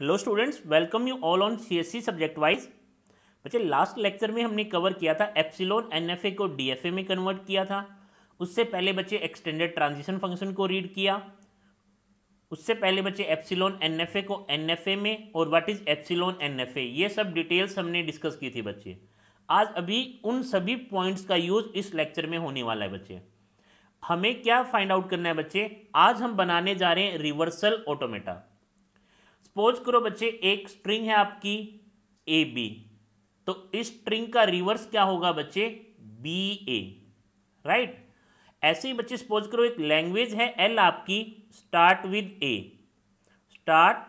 Hello students welcome you all on CSC subject wise बच्चे last lecture में हमने cover किया था एप्सिलोन एनएफए को डीएफए में कन्वर्ट किया था उससे पहले बच्चे एक्सटेंडेड ट्रांजिशन फंक्शन को रीड किया उससे पहले बच्चे एप्सिलोन एनएफए को एनएफए में और व्हाट इज एप्सिलोन एनएफए ये सब डिटेल्स हमने डिस्कस की थी बच्चे आज अभी उन सभी पॉइंट्स का यूज इस लेक्चर में होने वाला है बच्चे हमें क्या फाइंड आउट करना है बच्चे आज हम बनाने जा रहे हैं रिवर्सल ऑटोमेटा सपोज करो बच्चे एक स्ट्रिंग है आपकी ए बी तो इस स्ट्रिंग का रिवर्स क्या होगा बच्चे बी ए राइट ऐसे ही बच्चे सपोज करो एक लैंग्वेज है एल आपकी start with a start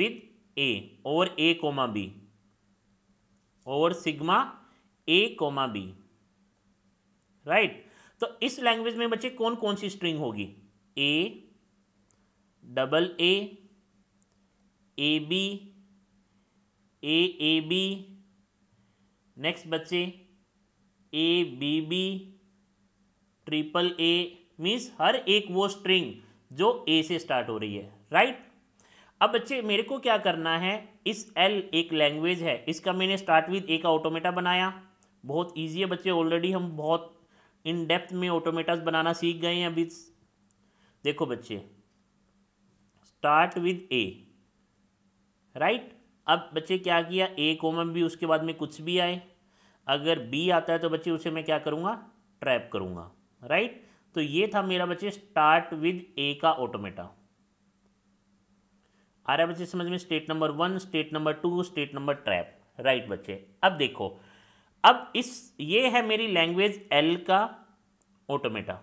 with a और ए कोमा बी और sigma a comma b right तो इस लैंग्वेज में बच्चे कौन कौन सी स्ट्रिंग होगी a double a a b a a b next बच्चे a b b triple a means हर एक वो स्ट्रिंग जो ए से स्टार्ट हो रही है राइट अब बच्चे मेरे को क्या करना है इस एल एक लैंग्वेज है इसका मैंने स्टार्ट विद ए का ऑटोमेटा बनाया बहुत ईजी है बच्चे ऑलरेडी हम बहुत इन डेप्थ में ऑटोमेटास बनाना सीख गए हैं अभी देखो बच्चे स्टार्ट विद ए राइट अब बच्चे क्या किया ए कॉमन भी उसके बाद में कुछ भी आए अगर बी आता है तो बच्चे उसे मैं क्या करूँगा ट्रैप करूँगा राइट तो ये था मेरा बच्चे स्टार्ट विद ए का ऑटोमेटा आ रहा बच्चे समझ में state number one state number two state number trap right बच्चे अब देखो अब इस ये है मेरी लैंग्वेज एल का ऑटोमेटा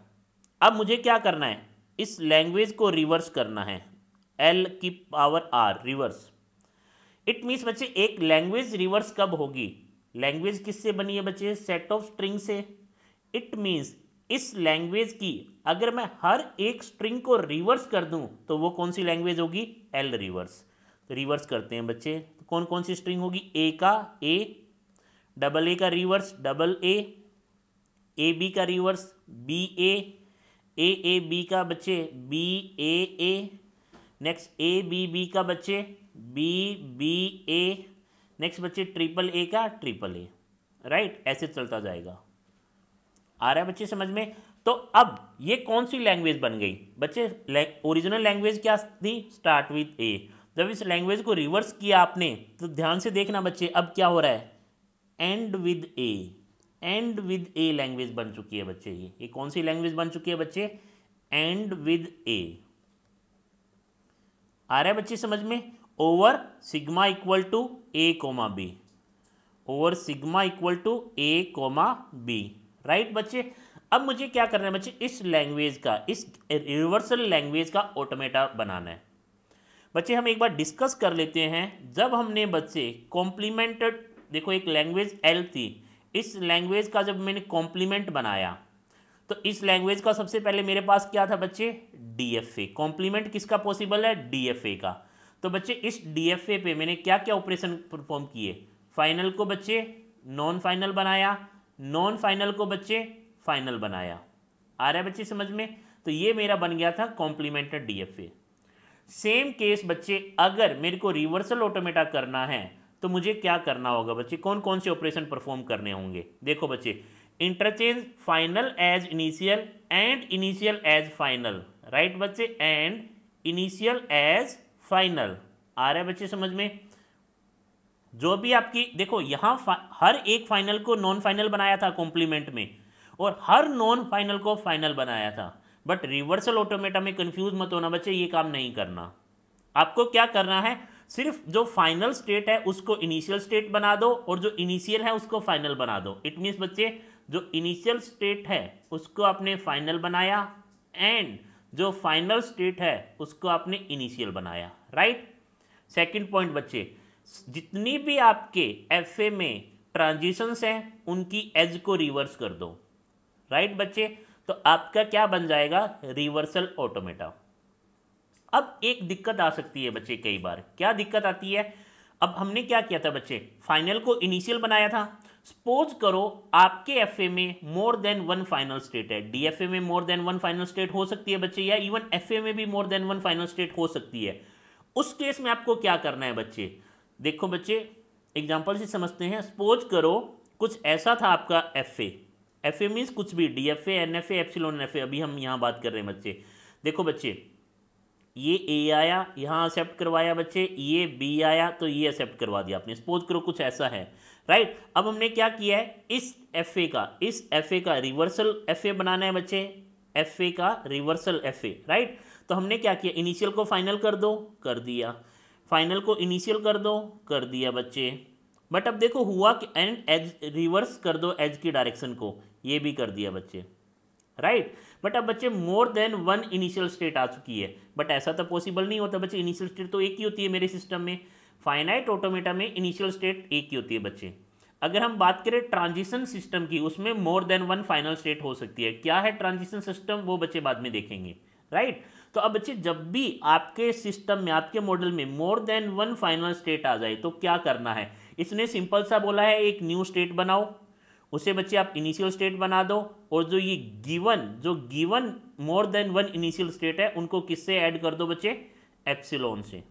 अब मुझे क्या करना है इस लैंग्वेज को रिवर्स करना है एल की power R reverse it means बच्चे एक लैंग्वेज रिवर्स कब होगी लैंग्वेज किससे बनी है बच्चे सेट ऑफ स्ट्रिंग से इट मीन्स इस लैंग्वेज की अगर मैं हर एक स्ट्रिंग को रिवर्स कर दूं तो वो कौन सी लैंग्वेज होगी एल रिवर्स तो रिवर्स करते हैं बच्चे तो कौन कौन सी स्ट्रिंग होगी ए का ए डबल ए का reverse double a a b का reverse b a a a b का बच्चे b a a next a b b का बच्चे बी बी ए नेक्स्ट बच्चे ट्रिपल ए का ट्रिपल ए राइट ऐसे चलता जाएगा आ रहा है बच्चे समझ में तो अब ये कौन सी लैंग्वेज बन गई बच्चे ओरिजिनल लैंग्वेज क्या थी स्टार्ट विद ए जब इस लैंग्वेज को रिवर्स किया आपने तो ध्यान से देखना बच्चे अब क्या हो रहा है end with a end with a language बन चुकी है बच्चे ये ये कौन सी लैंग्वेज बन चुकी है बच्चे एंड विद ए आ रहा है बच्चे समझ में over sigma equal to a comma b over sigma equal to a comma b right बच्चे अब मुझे क्या करना है बच्चे इस लैंग्वेज का इस यूनिवर्सल लैंग्वेज का ऑटोमेटा बनाना है बच्चे हम एक बार डिस्कस कर लेते हैं जब हमने बच्चे कॉम्प्लीमेंटेड देखो एक लैंग्वेज एल थी इस लैंग्वेज का जब मैंने कॉम्प्लीमेंट बनाया तो इस लैंग्वेज का सबसे पहले मेरे पास क्या था बच्चे डी एफ ए कॉम्प्लीमेंट किसका पॉसिबल है डी एफ ए का तो बच्चे इस डीएफए पे मैंने क्या क्या ऑपरेशन परफॉर्म किए फाइनल को बच्चे नॉन फाइनल बनाया नॉन फाइनल को बच्चे फाइनल बनाया आ रहा है बच्चे समझ में तो ये मेरा बन गया था कॉम्प्लीमेंटेड डीएफए सेम केस बच्चे अगर मेरे को रिवर्सल ऑटोमेटा करना है तो मुझे क्या करना होगा बच्चे कौन कौन से ऑपरेशन परफॉर्म करने होंगे देखो बच्चे interchange final as initial and initial as final right बच्चे एंड इनिशियल एज फाइनल आ रहा है बच्चे समझ में जो भी आपकी देखो यहां हर एक फाइनल को नॉन फाइनल बनाया था कॉम्प्लीमेंट में और हर नॉन फाइनल को फाइनल बनाया था बट रिवर्सल ऑटोमेटा में कंफ्यूज मत होना बच्चे ये काम नहीं करना आपको क्या करना है सिर्फ जो फाइनल स्टेट है उसको इनिशियल स्टेट बना दो और जो इनिशियल है उसको फाइनल बना दो इट मीन्स बच्चे जो इनिशियल स्टेट है उसको आपने फाइनल बनाया एंड जो फाइनल स्टेट है उसको आपने इनिशियल बनाया राइट सेकंड पॉइंट बच्चे जितनी भी आपके एफ में ट्रांजिशंस हैं उनकी एज को रिवर्स कर दो राइट बच्चे तो आपका क्या बन जाएगा रिवर्सल ऑटोमेटा अब एक दिक्कत आ सकती है बच्चे कई बार क्या दिक्कत आती है अब हमने क्या किया था बच्चे फाइनल को इनिशियल बनाया था सपोज करो आपके एफ में more than one final state है ए में more than one final state हो सकती है बच्चे या इवन एफ में भी more than one final state हो सकती है उस केस में आपको क्या करना है बच्चे देखो बच्चे एग्जाम्पल से समझते हैं सपोज करो कुछ ऐसा था आपका F A F A means कुछ भी D F A N F epsilon F A अभी हम यहाँ बात कर रहे हैं बच्चे देखो बच्चे ये ए आया यहाँ एक्सेप्ट करवाया बच्चे ये बी आया तो ये एक्सेप्ट करवा दिया आपने सपोज करो कुछ ऐसा है राइट अब हमने क्या किया है इस एफ का इस एफ का रिवर्सल एफ बनाना है बच्चे एफ का रिवर्सल एफ राइट तो हमने क्या किया इनिशियल को फाइनल कर दो कर दिया फाइनल को इनिशियल कर दो कर दिया बच्चे बट अब देखो हुआ कि एंड एज रिवर्स कर दो एज की डायरेक्शन को ये भी कर दिया बच्चे राइट right? बट अब बच्चे more than one initial state आ चुकी है बट ऐसा तो पॉसिबल नहीं होता बच्चे इनिशियल स्टेट तो एक ही होती है मेरे सिस्टम में फाइनाइट ऑटोमेटा में इनिशियल स्टेट एक ही होती है बच्चे अगर हम बात करें ट्रांजिशन सिस्टम की उसमें more than one final state हो सकती है क्या है ट्रांजिशन सिस्टम वो बच्चे बाद में देखेंगे राइट तो अब बच्चे जब भी आपके सिस्टम में आपके मॉडल में more than one final state आ जाए तो क्या करना है इसने सिंपल सा बोला है एक न्यू स्टेट बनाओ उसे बच्चे आप इनिशियल स्टेट बना दो और जो ये गिवन जो given more than one initial state है उनको किससे ऐड कर दो बच्चे एप्सिलोन से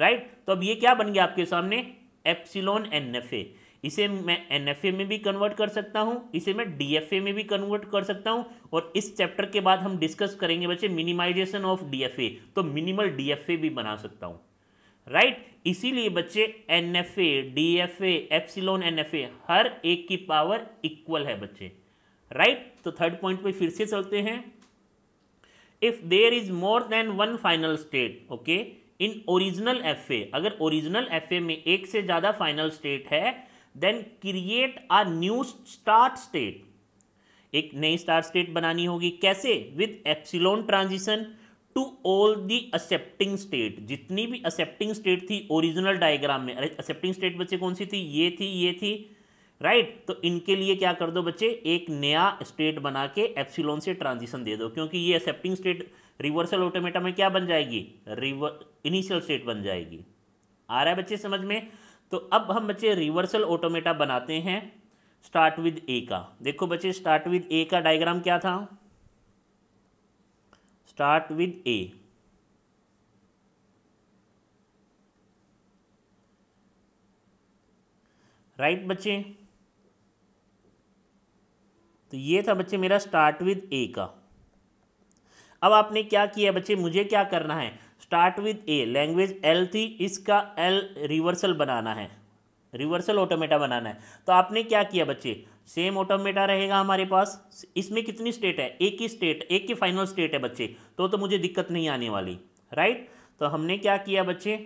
राइट तो अब ये क्या बन गया आपके सामने एप्सिलोन एन एफ ए इसे मैं एन एफ ए में भी कन्वर्ट कर सकता हूँ इसे मैं डी एफ ए में भी कन्वर्ट कर सकता हूँ और इस चैप्टर के बाद हम डिस्कस करेंगे बच्चे minimization of D F A तो मिनिमल डी एफ ए भी बना सकता हूँ राइट right? इसीलिए बच्चे N F A D F A epsilon N F A हर एक की पावर इक्वल है बच्चे राइट right? तो थर्ड पॉइंट पे फिर से चलते हैं if there is more than one final state okay in original F अगर ओरिजिनल एफ में एक से ज़्यादा फाइनल स्टेट है then create a new start state एक नई स्टार्ट स्टेट बनानी होगी कैसे with epsilon transition to all the accepting state जितनी भी एक्सेप्टिंग स्टेट थी ओरिजिनल डायग्राम में एक्सेप्टिंग स्टेट बच्चे कौन सी थी ये थी ये थी राइट right? तो इनके लिए क्या कर दो बच्चे एक नया स्टेट बना के एप्सिलोन से ट्रांजिशन दे दो क्योंकि ये एक्सेप्टिंग स्टेट रिवर्सल ऑटोमेटा में क्या बन जाएगी रिवर इनिशियल स्टेट बन जाएगी आ रहा है बच्चे समझ में तो अब हम बच्चे रिवर्सल ऑटोमेटा बनाते हैं स्टार्ट विद ए का देखो बच्चे स्टार्ट विद ए का डायग्राम क्या था स्टार्ट विद ए राइट बच्चे तो ये था बच्चे मेरा स्टार्ट विद ए का अब आपने क्या किया बच्चे मुझे क्या करना है start with a language L थी इसका एल रिवर्सल बनाना है रिवर्सल ऑटोमेटा बनाना है तो आपने क्या किया बच्चे सेम ऑटोमेटा रहेगा हमारे पास इसमें कितनी स्टेट है एक ही स्टेट एक ही फाइनल स्टेट है बच्चे तो तो मुझे दिक्कत नहीं आने वाली राइट तो हमने क्या किया बच्चे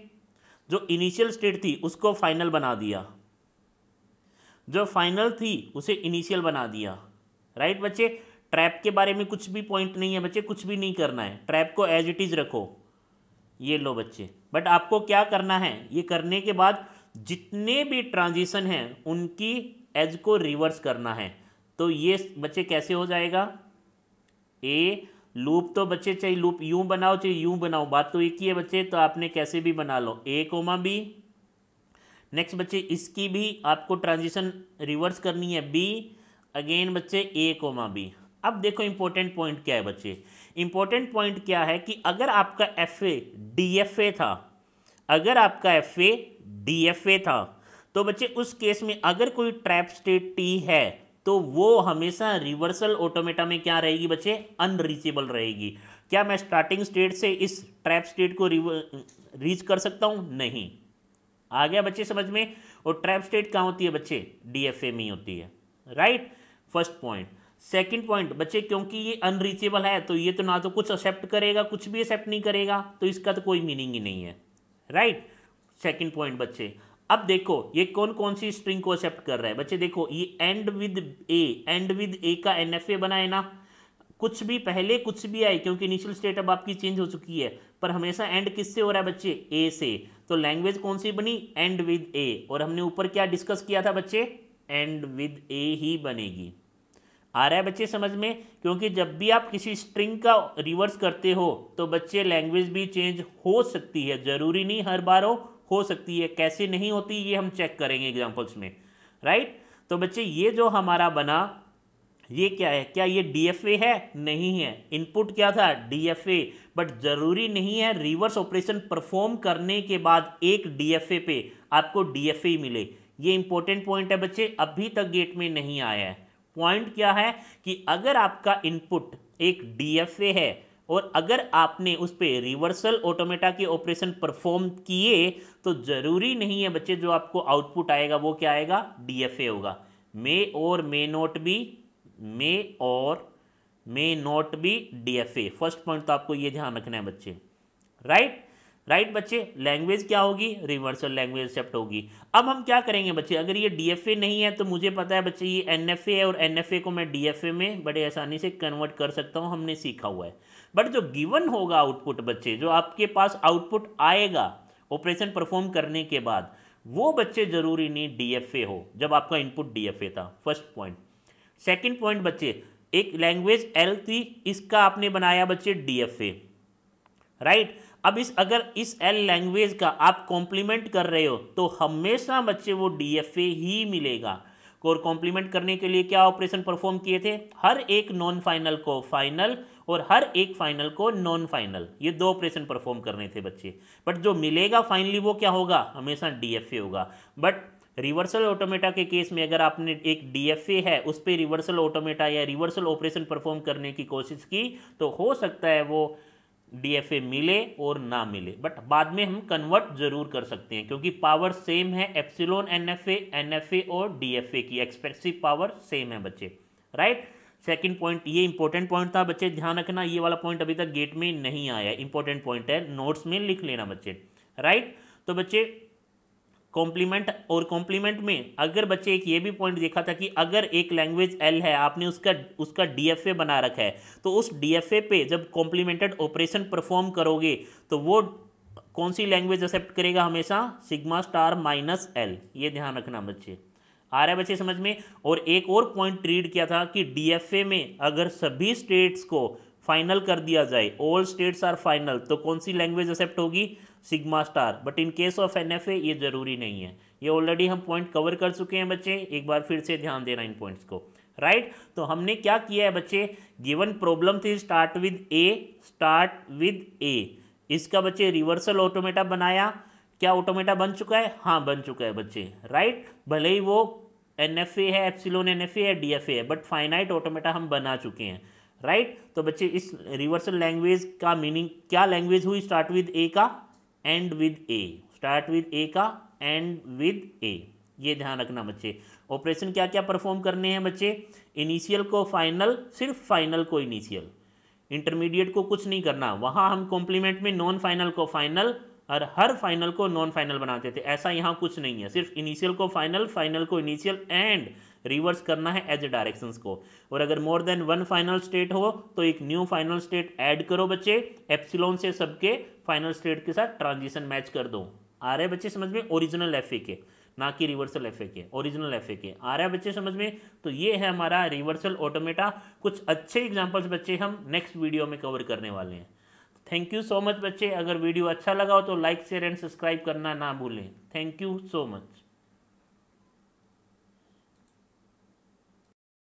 जो इनिशियल स्टेट थी उसको फाइनल बना दिया जो फाइनल थी उसे इनिशियल बना दिया राइट बच्चे ट्रैप के बारे में कुछ भी पॉइंट नहीं है बच्चे कुछ भी नहीं करना है ट्रैप को एज इट इज़ रखो ये लो बच्चे बट आपको क्या करना है ये करने के बाद जितने भी ट्रांजिशन हैं उनकी एज को रिवर्स करना है तो ये बच्चे कैसे हो जाएगा ए लूप तो बच्चे चाहे लूप यूं बनाओ चाहे यूं बनाओ बात तो एक ही है बच्चे तो आपने कैसे भी बना लो ए कोमा बी नेक्स्ट बच्चे इसकी भी आपको ट्रांजिशन रिवर्स करनी है बी अगेन बच्चे ए कोमा बी अब देखो इंपॉर्टेंट पॉइंट क्या है बच्चे इंपॉर्टेंट पॉइंट क्या है कि अगर आपका F A D F A था अगर आपका F A D F A था तो बच्चे उस केस में अगर कोई ट्रैप स्टेट टी है तो वो हमेशा रिवर्सल ऑटोमेटा में क्या रहेगी बच्चे अनरीचेबल रहेगी क्या मैं स्टार्टिंग स्टेट से इस ट्रैप स्टेट को रीच कर सकता हूं नहीं आ गया बच्चे समझ में और ट्रैप स्टेट कहां होती है बच्चे डीएफए में होती है right first point second point बच्चे क्योंकि ये अनरीचेबल है तो ये तो ना तो कुछ एक्सेप्ट करेगा कुछ भी एक्सेप्ट नहीं करेगा तो इसका तो कोई मीनिंग ही नहीं है राइट सेकंड पॉइंट बच्चे अब देखो ये कौन कौन सी स्ट्रिंग को एक्सेप्ट कर रहा है बच्चे देखो ये end with a end with a का एन एफ ए बना है ना कुछ भी पहले कुछ भी आए क्योंकि इनिशियल स्टेट अब आपकी चेंज हो चुकी है पर हमेशा एंड किससे हो रहा है बच्चे ए से तो लैंग्वेज कौन सी बनी एंड विद ए और हमने ऊपर क्या डिस्कस किया था बच्चे एंड विद ए ही बनेगी आ रहा है बच्चे समझ में क्योंकि जब भी आप किसी स्ट्रिंग का रिवर्स करते हो तो बच्चे लैंग्वेज भी चेंज हो सकती है ज़रूरी नहीं हर बार हो हो सकती है कैसे नहीं होती ये हम चेक करेंगे एग्जाम्पल्स में राइट तो बच्चे ये जो हमारा बना ये क्या है क्या ये डीएफए है नहीं है इनपुट क्या था डीएफए बट ज़रूरी नहीं है रिवर्स ऑपरेशन परफॉर्म करने के बाद एक डीएफए पे आपको डीएफए मिले ये इंपॉर्टेंट पॉइंट है बच्चे अभी तक गेट में नहीं आया है पॉइंट क्या है कि अगर आपका इनपुट एक डीएफए है और अगर आपने उस पर रिवर्सल ऑटोमेटा के ऑपरेशन परफॉर्म किए तो ज़रूरी नहीं है बच्चे जो आपको आउटपुट आएगा वो क्या आएगा डीएफए होगा मे और मे नॉट बी मे और may not be DFA first point तो आपको ये ध्यान रखना है बच्चे राइट राइट बच्चे लैंग्वेज क्या होगी रिवर्सल लैंग्वेज एक्सेप्ट होगी अब हम क्या करेंगे बच्चे अगर ये डीएफए नहीं है तो मुझे पता है बच्चे ये एनएफए है और एनएफए को मैं डीएफए में बड़े आसानी से कन्वर्ट कर सकता हूँ हमने सीखा हुआ है बट जो गिवन होगा आउटपुट बच्चे जो आपके पास आउटपुट आएगा ऑपरेशन परफॉर्म करने के बाद वो बच्चे ज़रूरी नहीं डीएफए हो जब आपका इनपुट डीएफए था फर्स्ट पॉइंट सेकेंड पॉइंट बच्चे एक लैंग्वेज एल थी इसका आपने बनाया बच्चे डीएफए राइट अब इस अगर इस एल लैंग्वेज का आप कॉम्प्लीमेंट कर रहे हो तो हमेशा बच्चे वो डी एफ ए ही मिलेगा और कॉम्प्लीमेंट करने के लिए क्या ऑपरेशन परफॉर्म किए थे हर एक नॉन फाइनल को फाइनल और हर एक फाइनल को नॉन फाइनल ये दो ऑपरेशन परफॉर्म करने थे बच्चे बट जो मिलेगा फाइनली वो क्या होगा हमेशा डी एफ ए होगा बट रिवर्सल ऑटोमेटा के केस में अगर आपने एक डीएफए है उस पर रिवर्सल ऑटोमेटा या रिवर्सल ऑपरेशन परफॉर्म करने की कोशिश की तो हो सकता है वो डीएफए मिले और ना मिले बट बाद में हम कन्वर्ट जरूर कर सकते हैं क्योंकि पावर सेम है एप्सिलोन एनएफए एनएफए और डीएफए की एक्सपेक्सिव पावर सेम है बच्चे राइट सेकंड पॉइंट ये इंपॉर्टेंट पॉइंट था बच्चे ध्यान रखना ये वाला पॉइंट अभी तक गेट में नहीं आया इंपॉर्टेंट पॉइंट है नोट्स में लिख लेना बच्चे राइट तो बच्चे कॉम्प्लीमेंट और कॉम्प्लीमेंट में अगर बच्चे एक ये भी पॉइंट देखा था कि अगर एक लैंग्वेज एल है आपने उसका उसका डीएफए बना रखा है तो उस डीएफए पे जब कॉम्प्लीमेंटेड ऑपरेशन परफॉर्म करोगे तो वो कौन सी लैंग्वेज एक्सेप्ट करेगा हमेशा सिग्मा स्टार माइनस एल ये ध्यान रखना बच्चे आ रहा है बच्चे समझ में और एक और पॉइंट रीड किया था कि ए में अगर सभी स्टेट्स को फाइनल कर दिया जाए ऑल स्टेट्स आर फाइनल तो कौन सी लैंग्वेज एक्सेप्ट होगी sigma star but in case of N F A ये ज़रूरी नहीं है ये ऑलरेडी हम पॉइंट कवर कर चुके हैं बच्चे एक बार फिर से ध्यान देना इन पॉइंट्स को राइट right? तो हमने क्या किया है बच्चे गिवन प्रॉब्लम थी start with a start with a इसका बच्चे रिवर्सल ऑटोमेटा बनाया क्या ऑटोमेटा बन चुका है हाँ बन चुका है बच्चे राइट right? भले ही वो एन एफ ए है एप्सिलोन एन एफ ए है डी एफ ए है बट फाइनाइट ऑटोमेटा हम बना चुके हैं राइट right? तो बच्चे इस रिवर्सल लैंग्वेज का मीनिंग क्या लैंग्वेज हुई स्टार्ट विद ए का end with a start with a का एंड विद ए ये ध्यान रखना बच्चे ऑपरेशन क्या क्या परफॉर्म करने हैं बच्चे इनिशियल को फाइनल सिर्फ फाइनल को इनिशियल इंटरमीडिएट को कुछ नहीं करना वहाँ हम कॉम्प्लीमेंट में नॉन फाइनल को फाइनल और हर फाइनल को नॉन फाइनल बनाते थे ऐसा यहाँ कुछ नहीं है सिर्फ इनिशियल को फाइनल फाइनल को इनिशियल एंड रिवर्स करना है एज ए डायरेक्शन को और अगर more than one final state हो तो एक न्यू फाइनल स्टेट ऐड करो बच्चे एप्सिलोन से सबके फाइनल स्टेट के साथ ट्रांजिशन मैच कर दो आ रहे बच्चे समझ में ओरिजिनल एफ के ना कि रिवर्सल एफ के ओरिजिनल एफ के आ रहा है बच्चे समझ में तो ये है हमारा रिवर्सल ऑटोमेटा कुछ अच्छे एग्जाम्पल्स बच्चे हम नेक्स्ट वीडियो में कवर करने वाले हैं थैंक यू सो मच बच्चे अगर वीडियो अच्छा लगा हो तो लाइक शेयर एंड सब्सक्राइब करना ना भूलें थैंक यू सो मच